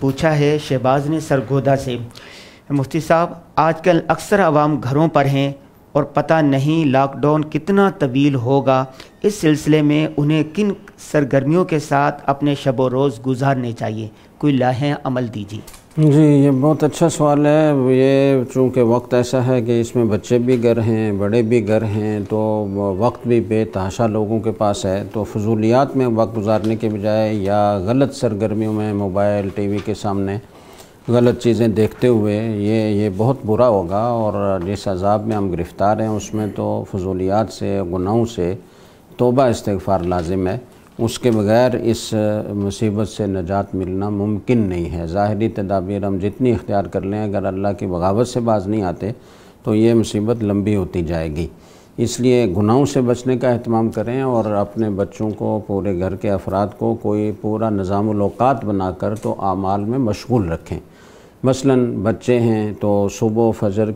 پوچھا ہے شہباز نے سرگودا سے مفتی صاحب آج کل اکثر عوام گھروں پر ہیں اور پتہ نہیں لاک ڈاؤن کتنا طویل ہوگا اس سلسلے میں انہیں کن سرگرمیوں کے ساتھ اپنے شب و روز گزارنے چاہیے کوئی لاہیں عمل دیجیے جی یہ بہت اچھا سوال ہے یہ چونکہ وقت ایسا ہے کہ اس میں بچے بھی گر ہیں بڑے بھی گر ہیں تو وقت بھی بے تحاشا لوگوں کے پاس ہے تو فضولیات میں وقت گزارنے کے بجائے یا غلط سرگرمیوں میں موبائل ٹی وی کے سامنے غلط چیزیں دیکھتے ہوئے یہ یہ بہت برا ہوگا اور جس عذاب میں ہم گرفتار ہیں اس میں تو فضولیات سے گناہوں سے توبہ استغفار لازم ہے اس کے بغیر اس مصیبت سے نجات ملنا ممکن نہیں ہے ظاہری تدابیر ہم جتنی اختیار کر لیں اگر اللہ کی بغاوت سے باز نہیں آتے تو یہ مصیبت لمبی ہوتی جائے گی اس لیے گناہوں سے بچنے کا اہتمام کریں اور اپنے بچوں کو پورے گھر کے افراد کو کوئی پورا نظام الاوقات بنا کر تو اعمال میں مشغول رکھیں مثلا بچے ہیں تو صبح و فجر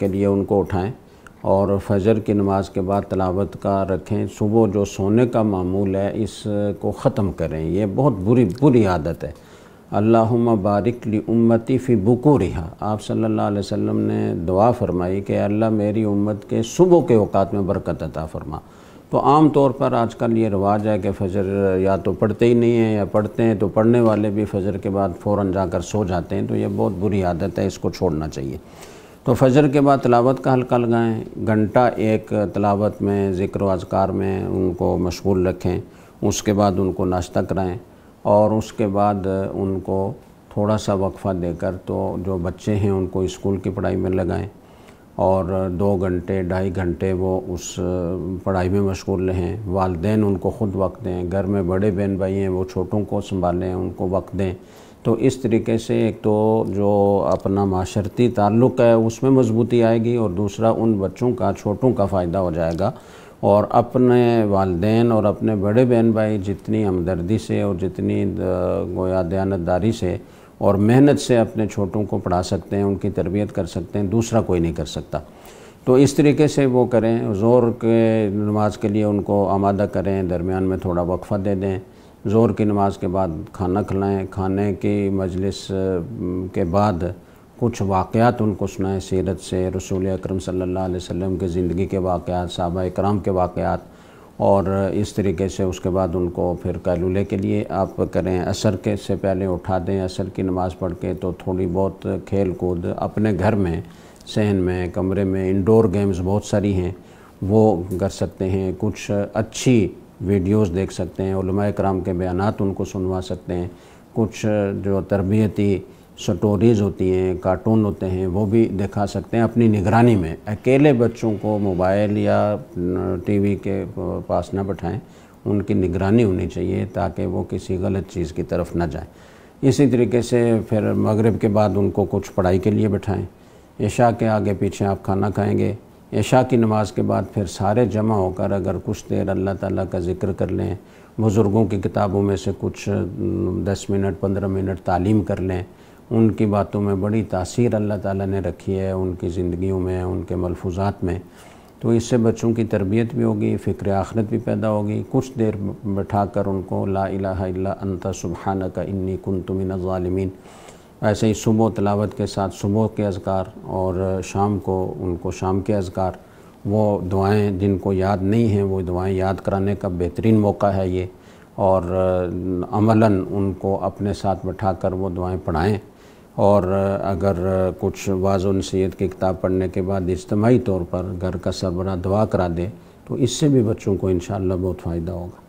کے لیے ان کو اٹھائیں اور فجر کی نماز کے بعد تلاوت کا رکھیں صبح جو سونے کا معمول ہے اس کو ختم کریں یہ بہت بری بری عادت ہے اللہم بارک لی امتی فی بکوریہ آپ صلی اللہ علیہ وسلم نے دعا فرمائی کہ اللہ میری امت کے صبح کے اوقات میں برکت عطا فرما تو عام طور پر آج کل یہ رواج ہے کہ فجر یا تو پڑھتے ہی نہیں ہیں یا پڑھتے ہیں تو پڑھنے والے بھی فجر کے بعد فوراً جا کر سو جاتے ہیں تو یہ بہت بری عادت ہے اس کو چھوڑنا چاہیے تو فجر کے بعد تلاوت کا حلقہ لگائیں گھنٹہ ایک تلاوت میں ذکر و اذکار میں ان کو مشغول رکھیں اس کے بعد ان کو ناشتہ کرائیں اور اس کے بعد ان کو تھوڑا سا وقفہ دے کر تو جو بچے ہیں ان کو اسکول کی پڑھائی میں لگائیں اور دو گھنٹے ڈھائی گھنٹے وہ اس پڑھائی میں مشغول رہیں والدین ان کو خود وقت دیں گھر میں بڑے بہن بھائی ہیں وہ چھوٹوں کو سنبھالیں ان کو وقت دیں تو اس طریقے سے ایک تو جو اپنا معاشرتی تعلق ہے اس میں مضبوطی آئے گی اور دوسرا ان بچوں کا چھوٹوں کا فائدہ ہو جائے گا اور اپنے والدین اور اپنے بڑے بہن بھائی جتنی ہمدردی سے اور جتنی گویا دیانتداری سے اور محنت سے اپنے چھوٹوں کو پڑھا سکتے ہیں ان کی تربیت کر سکتے ہیں دوسرا کوئی نہیں کر سکتا تو اس طریقے سے وہ کریں زور کے نماز کے لیے ان کو آمادہ کریں درمیان میں تھوڑا وقفہ دے دیں زور کی نماز کے بعد کھانا کھلائیں کھانے کی مجلس کے بعد کچھ واقعات ان کو سنائیں سیرت سے رسول اکرم صلی اللہ علیہ وسلم کے زندگی کے واقعات صحابہ اکرام کے واقعات اور اس طریقے سے اس کے بعد ان کو پھر کیلولے کے لیے آپ کریں عصر کے سے پہلے اٹھا دیں عصر کی نماز پڑھ کے تو تھوڑی بہت کھیل کود اپنے گھر میں صحن میں کمرے میں انڈور گیمز بہت ساری ہیں وہ کر سکتے ہیں کچھ اچھی ویڈیوز دیکھ سکتے ہیں علماء کرام کے بیانات ان کو سنوا سکتے ہیں کچھ جو تربیتی سٹوریز ہوتی ہیں کارٹون ہوتے ہیں وہ بھی دکھا سکتے ہیں اپنی نگرانی میں اکیلے بچوں کو موبائل یا ٹی وی کے پاس نہ بٹھائیں ان کی نگرانی ہونی چاہیے تاکہ وہ کسی غلط چیز کی طرف نہ جائیں اسی طریقے سے پھر مغرب کے بعد ان کو کچھ پڑھائی کے لیے بٹھائیں عشاء کے آگے پیچھے آپ کھانا کھائیں گے عشاء کی نماز کے بعد پھر سارے جمع ہو کر اگر کچھ دیر اللہ تعالیٰ کا ذکر کر لیں بزرگوں کی کتابوں میں سے کچھ دس منٹ پندرہ منٹ تعلیم کر لیں ان کی باتوں میں بڑی تاثیر اللہ تعالیٰ نے رکھی ہے ان کی زندگیوں میں ان کے ملفوظات میں تو اس سے بچوں کی تربیت بھی ہوگی فکر آخرت بھی پیدا ہوگی کچھ دیر بٹھا کر ان کو لا الہ الا انت سبحانک انی کنت من الظالمین ایسے ہی صبح تلاوت کے ساتھ صبح کے اذکار اور شام کو ان کو شام کے اذکار وہ دعائیں جن کو یاد نہیں ہیں وہ دعائیں یاد کرانے کا بہترین موقع ہے یہ اور عملاً ان کو اپنے ساتھ بٹھا کر وہ دعائیں پڑھائیں اور اگر کچھ واضح نصیحت کی کتاب پڑھنے کے بعد اجتماعی طور پر گھر کا سربراہ دعا کرا دے تو اس سے بھی بچوں کو انشاءاللہ بہت فائدہ ہوگا